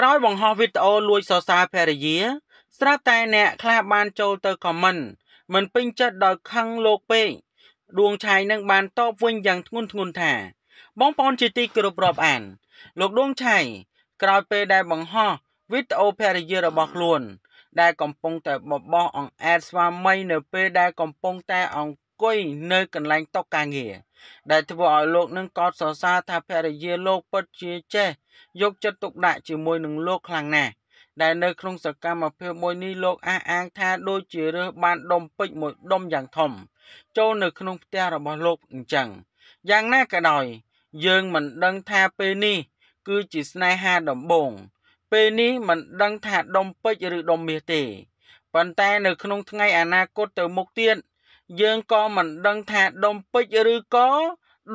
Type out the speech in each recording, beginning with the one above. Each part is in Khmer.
ក្រោយបង្ហោះវីដេអូលួចសរសើរភរិយា ស្រាប់តែអ្នកខ្លះបានចូលទៅខមមិនមិនពេញចិត្តដោយខឹងលោកពេកដួងឆៃនឹងបានតបវិញយ៉ាងធ្ងន់ធ្ងរថា បងប្អូនជាទីគោរពរាប់អាន លោកដួងឆៃក្រោយពេលដែលបង្ហោះវីដេអូភរិយារបស់ខ្លួន ដែលកំពុងតែបបោះអង្អែតស្វាមីនៅពេលដែលកំពុងតែអង្គអង្គុយនៅកន្លែងតុការងារដែលធ្វើឲ្យលោកនឹងកោតសរសើរថាភរិយាលោកពិតជាចេះយកចិត្តទុកដាក់ជាមួយនឹងលោកខ្លាំងណាស់ដែលនៅក្នុងសកម្មភាពមួយនេះលោកអះអាងថាដូចជារើសបានដុំពេជ្រមួយដុំយ៉ាងធំ ចូលនៅក្នុងផ្ទះរបស់លោកអញ្ចឹងយ៉ាងណាក៏ដោយ យើងមិនដឹងថាពេលនេះគឺជាស្នេហាដំបូងពេលនេះមិនដឹងថាដុំពេជ្រឬដុំមាសទេប៉ុន្តែ នៅក្នុងថ្ងៃអនាគតទៅមុខទៀតយើងក៏មិនដឹងថាដុំពេជ្រឬក៏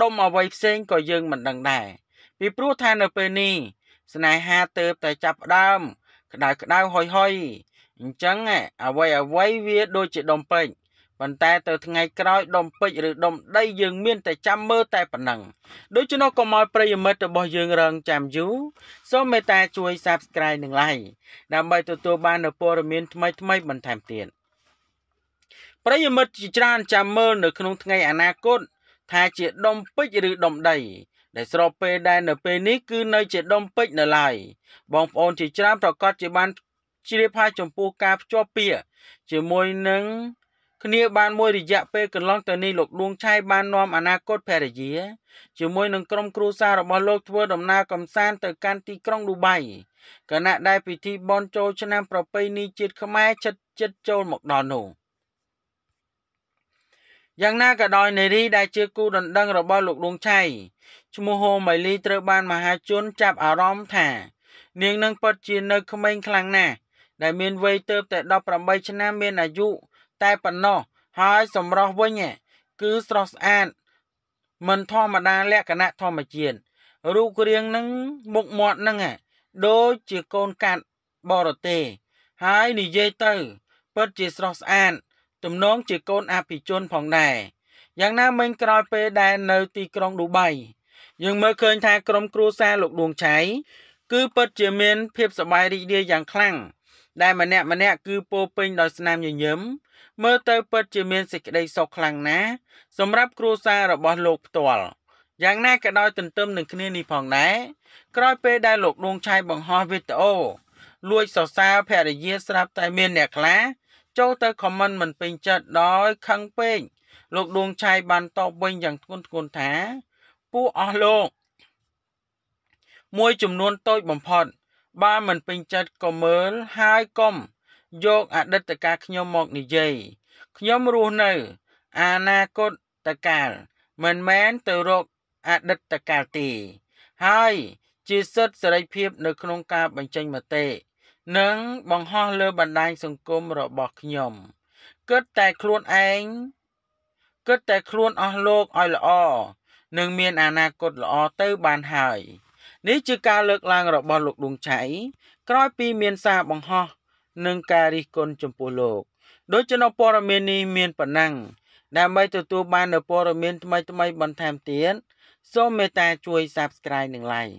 ដុំអ្វីផ្សេងក៏យើងមិនដឹងដែរពីព្រោះថានៅពេលនេះស្នេហាទៅតែចាប់ផ្ដើមក្តៅក្តៅហុយហុយអញ្ចឹងអ្វីអ្វីវា ដូចជាដុំពេជ្រប៉ុន្តែទៅថ្ងៃក្រោយដុំពេជ្រឬដុំដីយើងមាន តែចាំមើលតែប៉ុណ្ណឹងដូច្នោះកុំឲ្យប្រិយមិត្តរបស់យើងរងចាំយូរសូមមេត្តា ជួយ Subscribe និង Like ដើម្បីទទួល បាននូវព័ត៌មានថ្មីៗបន្ថែមទៀតប្រិយមិត្តជាច្រើនចាំមើលនៅក្នុងថ្ងៃអនាគតថាជាដុំពេជ្រឬដុំដី ដែលស្របពេលដែលនៅពេលនេះគឺនៅជាដុំពេជ្រនៅឡើយបងប្អូនជាច្រើនប្រកាសជាបានជ្រាបហើយចំពោះការភ្ជាប់ពាក្យជាមួយនឹងគ្នាបានមួយរយៈពេលកន្លងទៅនេះលោកដួងឆៃបាននាំអនាគតភរិយាជាមួយនឹងក្រុមគ្រួសាររបស់លោកធ្វើដំណើរកំសាន្តទៅកាន់ទីក្រុងឌូបៃគណៈដែលពិធីបន់ជោលឆ្នាំប្រពៃណីជាតិខ្មែរចិត្តចិត្តចូលមកដល់នោះយ៉ាងណាក៏ដោយនារីដែលជាគូដណ្ដឹងរបស់លោកដួងឆៃឈ្មោះហូម៉ៃលីត្រូវបានមហាជនចាប់អារម្មណ៍ថានាងនឹងពិតជានៅក្មេងខ្លាំងណាស់ដែលមានវ័យទៅតែ18ឆ្នាំមានអាយុតែប៉ុណ្ណោះ ហើយសម្រស់វិញគឺស្រស់ស្អាតមិនធម្មតាលក្ខណៈធម្មជាតិរូបរាងនឹងមុខមាត់នឹងដូចជាកូនកាត់បរទេសហើយនិយាយទៅពិតជាស្រស់ស្អាតទំនងជាកូនអភិជនផងដែរយ៉ាងណាមិញក្រោយពេលដែលនៅទីក្រុងឌូបៃយើងមើលឃើញថាក្រុមគ្រួសារលោកដួងឆៃគឺពិតជាមាន ភាពសប្បាយរីករាយយ៉ាងខ្លាំងដែលម្នាក់ម្នាក់គឺពោពេញដោយស្នាមញញឹមមើលទៅ ពិតជាមានសេចក្តីសុខខ្លាំងណាស់សម្រាប់គ្រួសាររបស់លោកផ្ទាល់យ៉ាងណាក៏ដោយទន្ទឹមនឹងគ្នានេះផងដែរក្រោយពេលដែលលោកដួងឆៃបង្ហោះវីដេអូលួចសរសើរភរិយាស្រាប់តែមានអ្នកខ្លះចូលទៅខមមិនមិនពេញចិត្តដោយខឹងពេកលោកដួងឆៃបានតបវិញយ៉ាងធ្ងន់ធ្ងរថាពួកអស់លោកមួយចំនួនតូចបំផុតបើមិនពេញចិត្តក៏មើលហើយកុំយក អតីតកាលខ្ញុំមកនិយាយខ្ញុំរស់នៅអនាគតកាលមិនមែនទៅរកអតីតកាលទេហើយជាសិទ្ធិសេរីភាព នៅ ក្នុងការបញ្ចេញមតិនិងបង្ហោះលើបណ្ដាញសង្គមរបស់ខ្ញុំគិតតែខ្លួនឯងគិតតែខ្លួនអស់លោកឲ្យល្អនឹងមានអនាគតល្អទៅបានហើយនេះជាការលើកឡើងរបស់លោកដួងឆៃក្រោយពីមានសារបង្ហោះនិងការរិះគន់ចំពោះលោកដូចជានៅព័ត៌មាននេះមានប៉ុណ្ណឹងដើម្បីទទួលបាននូវព័ត៌មានថ្មីៗបន្ថែមទៀតសូមមេត្តាជួយ Subscribe និង Like